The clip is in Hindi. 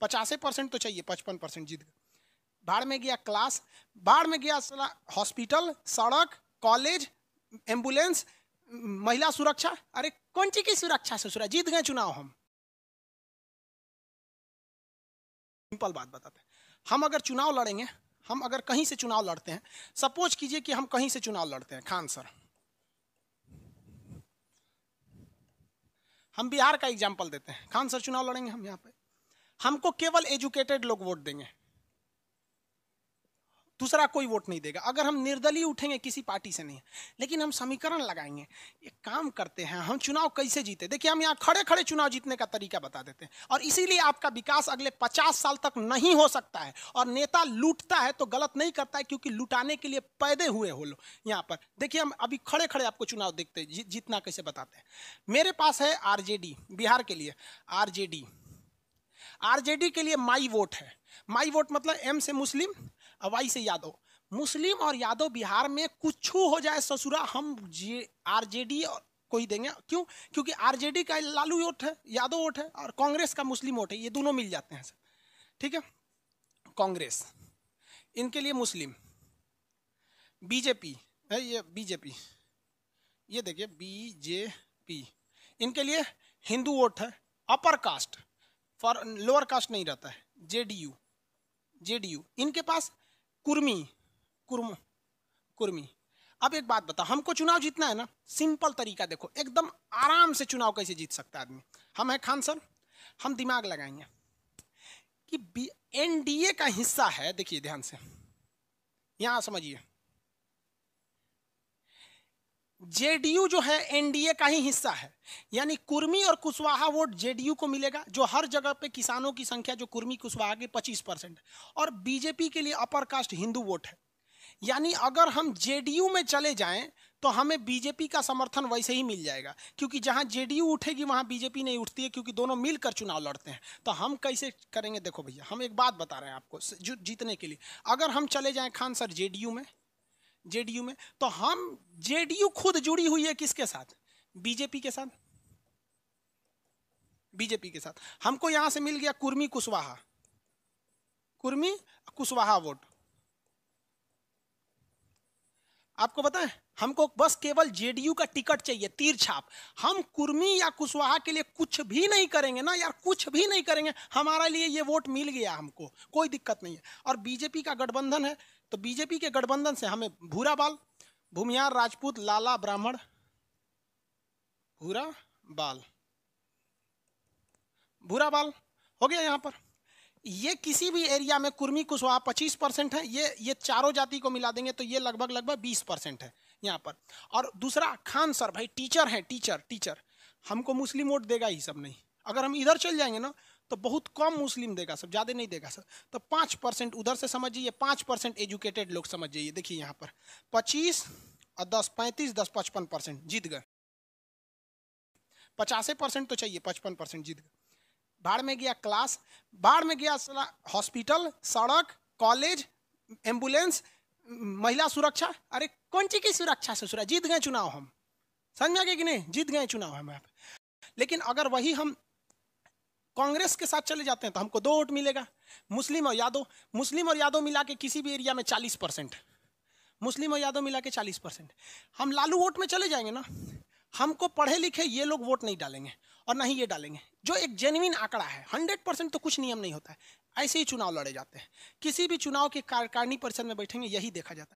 पचासे परसेंट तो चाहिए पचपन परसेंट जीत गए बाढ़ में गया क्लास बाढ़ में गया हॉस्पिटल सड़क कॉलेज एम्बुलेंस महिला सुरक्षा अरे कौन चीज की सुरक्षा से सुरक्षा जीत गए चुनाव हम सिंपल बात बताते हैं हम अगर चुनाव लड़ेंगे हम अगर कहीं से चुनाव लड़ते हैं सपोज कीजिए कि हम कहीं से चुनाव लड़ते हैं खान सर हम बिहार का एग्जाम्पल देते हैं खान सर चुनाव लड़ेंगे हम यहाँ पे हमको केवल एजुकेटेड लोग वोट देंगे दूसरा कोई वोट नहीं देगा अगर हम निर्दलीय उठेंगे किसी पार्टी से नहीं लेकिन हम समीकरण लगाएंगे ये काम करते हैं हम चुनाव कैसे जीते देखिए हम यहाँ खड़े खड़े चुनाव जीतने का तरीका बता देते हैं और इसीलिए आपका विकास अगले पचास साल तक नहीं हो सकता है और नेता लूटता है तो गलत नहीं करता है क्योंकि लुटाने के लिए पैदे हुए हो लोग यहाँ पर देखिए हम अभी खड़े खड़े आपको चुनाव देखते जी, जीतना कैसे बताते हैं मेरे पास है आर बिहार के लिए आर आरजेडी के लिए माई वोट है माई वोट मतलब एम से मुस्लिम और वाई से यादव मुस्लिम और यादव बिहार में कुछ हो जाए ससुरा हम जे आरजेडी को ही देंगे क्यों क्योंकि आरजेडी का लालू वोट है यादव वोट है और कांग्रेस का मुस्लिम वोट है ये दोनों मिल जाते हैं सर ठीक है कांग्रेस इनके लिए मुस्लिम बीजेपी है ये बीजेपी ये देखिए बीजेपी इनके लिए हिंदू वोट है upper caste for lower caste नहीं रहता है जेडीयू जेडीयू इनके पास कुर्मी कुर्म कुर्मी अब एक बात बताओ हमको चुनाव जीतना है ना सिंपल तरीका देखो एकदम आराम से चुनाव कैसे जीत सकता है आदमी हम है खान सर हम दिमाग लगाएंगे कि एनडीए का हिस्सा है देखिए ध्यान से यहाँ समझिए जेडीयू जो है एनडीए का ही हिस्सा है यानी कुर्मी और कुशवाहा वोट जेडीयू को मिलेगा जो हर जगह पे किसानों की संख्या जो कुर्मी कुशवाहा के 25 परसेंट और बीजेपी के लिए अपर कास्ट हिंदू वोट है यानी अगर हम जेडीयू में चले जाएं तो हमें बीजेपी का समर्थन वैसे ही मिल जाएगा क्योंकि जहां जेडीयू उठेगी वहां बीजेपी नहीं उठती है क्योंकि दोनों मिलकर चुनाव लड़ते हैं तो हम कैसे करेंगे देखो भैया हम एक बात बता रहे हैं आपको जीतने के लिए अगर हम चले जाएं खान सर जेडीयू में जेडीयू में तो हम जेडीयू खुद जुड़ी हुई है किसके साथ बीजेपी के साथ बीजेपी के साथ हमको यहां से मिल गया कुर्मी कुशवाहा कुर्मी कुशवाहा वोट आपको बताएं हमको बस केवल जेडीयू का टिकट चाहिए तीर छाप हम कुर्मी या कुशवाहा के लिए कुछ भी नहीं करेंगे ना यार कुछ भी नहीं करेंगे हमारा लिए ये वोट मिल गया हमको कोई दिक्कत नहीं है और बीजेपी का गठबंधन है तो बीजेपी के गठबंधन से हमें भूरा बाल भूमियार राजपूत लाला ब्राह्मण भूरा बाल भूरा बाल हो गया यहाँ पर ये किसी भी एरिया में कुर्मी कुशवाहा पच्चीस परसेंट है ये ये चारों जाति को मिला देंगे तो ये लगभग लगभग बीस परसेंट है यहाँ पर और दूसरा खान सर भाई टीचर है टीचर टीचर हमको मुस्लिम वोट देगा ही सब नहीं अगर हम इधर चल जाएंगे ना तो बहुत कम मुस्लिम देगा सर ज़्यादा नहीं देगा सर तो पाँच परसेंट उधर से समझिए पाँच परसेंट एजुकेटेड लोग समझ जाइए देखिए यहाँ पर पच्चीस और दस पैंतीस दस पचपन परसेंट जीत गए पचासे परसेंट तो चाहिए पचपन परसेंट जीत गए बाढ़ में गया क्लास बाढ़ में गया हॉस्पिटल सड़क कॉलेज एम्बुलेंस महिला सुरक्षा अरे कौन चीज की सुरक्षा से सुरक्षा जीत गए चुनाव हम समझ में आ कि नहीं जीत गए चुनाव हम यहाँ लेकिन अगर वही हम कांग्रेस के साथ चले जाते हैं तो हमको दो वोट मिलेगा मुस्लिम और यादव मुस्लिम और यादव मिला के किसी भी एरिया में चालीस परसेंट मुस्लिम और यादव मिला के चालीस परसेंट हम लालू वोट में चले जाएंगे ना हमको पढ़े लिखे ये लोग वोट नहीं डालेंगे और ना ही ये डालेंगे जो एक जेनविन आंकड़ा है हंड्रेड परसेंट तो कुछ नियम नहीं होता है ऐसे ही चुनाव लड़े जाते हैं किसी भी चुनाव के कार्यकारिणी परिषद में बैठेंगे यही देखा जाता है